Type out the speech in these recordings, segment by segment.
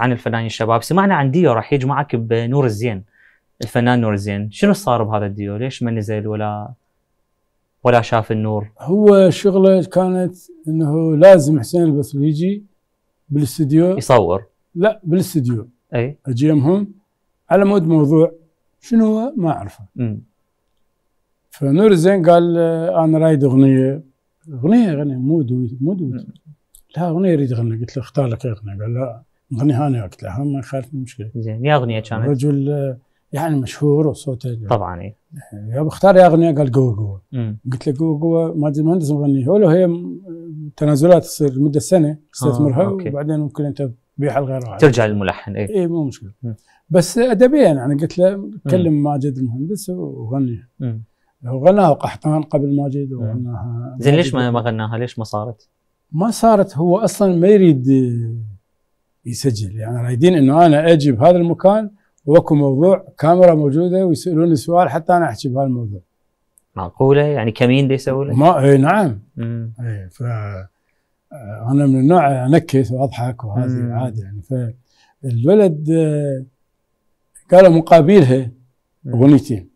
عن الفنانين الشباب سمعنا عن ديو راح يجي معك بنور الزين الفنان نور الزين شنو صار بهذا الديو ليش ما نزل ولا ولا شاف النور هو شغله كانت انه لازم حسين البصل يجي بالاستديو يصور لا بالاستديو اي اجي على مود موضوع شنو هو ما اعرفه فنور الزين قال انا رايد اغنيه اغنيه اغنيه مو دويت مو دويت لا اغنيه اريد اغنيه قلت له اختار لك اغنيه قال لا اغنيه انا وقتها ما خالف المشكله زين يا اغنيه كانت؟ رجل آه، يعني مشهور وصوته طبعا اي يا يا اغنيه قال قوه قوه قلت له قوه قوه ما ما لازم اغني هو هي تنازلات تصير لمده سنه تستثمرها آه، وبعدين ممكن انت تبيعها لغير واحد ترجع للملحن اي اي مو مشكله مم. بس ادبيا يعني قلت له كلم ماجد المهندس وغنيها وغناها غناها قحطان قبل ماجد وغناها زين ليش ما غناها ليش ما صارت؟ ما صارت هو اصلا ما يريد يسجل يعني رايدين انه انا اجي بهذا المكان واكو موضوع كاميرا موجوده ويسالوني سؤال حتى انا احكي بهالموضوع معقوله يعني كمين يسوي ما اي نعم اي ف انا من النوع انكث واضحك وهذه عادي يعني فالولد آه، قالوا مقابلها اغنيتين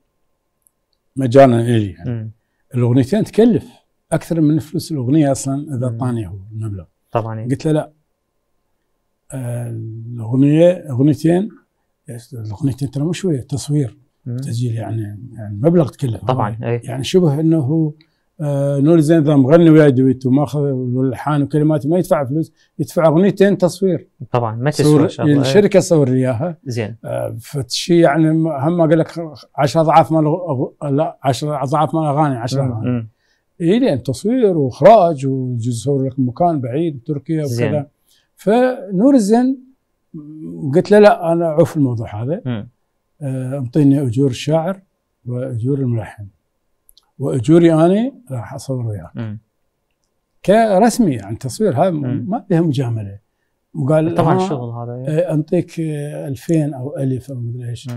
مجانا الي يعني الاغنيتين تكلف اكثر من فلوس الاغنيه اصلا اذا اعطاني هو المبلغ طبعا قلت له لا الاغنيه اغنيتين الاغنيتين ترى مو شويه تصوير تسجيل يعني يعني مبلغ تكلف طبعا أي. يعني شبه انه آه، نور زين اذا مغني وياي دويت وماخذ الحان وكلمات ما يدفع فلوس يدفع اغنيتين تصوير طبعا ما تسوى إيه. الشركه تصور لي اياها زين آه، فشي يعني هم ما اقول لك 10 اضعاف مال لا 10 اضعاف مال اغاني 10 اغاني اي لان تصوير واخراج ويصور لك مكان بعيد تركيا وكذا زين. فنور الزين قلت له لا انا اعوف الموضوع هذا أه اجور الشاعر واجور الملحن واجوري انا راح اصور وياك كرسمي يعني تصوير هذا ما فيها مجامله وقال طبعا الشغل آه، هذا إيه. آه، انطيك 2000 او 1000 او مدري ايش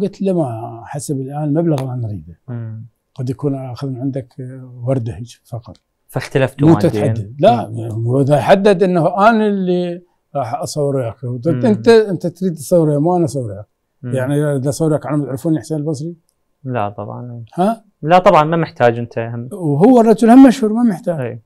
قلت له ما حسب الان المبلغ انا اريده قد يكون اخذ من عندك ورده فقط فاختلفتوا مو تتحدد لا هو حدد انه انا اللي راح اصور وياك انت انت تريد تصور مو انا اصور يعني اذا اصور وياك على يعرفوني حسين البصري لا طبعا ها لا طبعا ما محتاج انت هم وهو الرجل هم مشهور ما محتاج أي.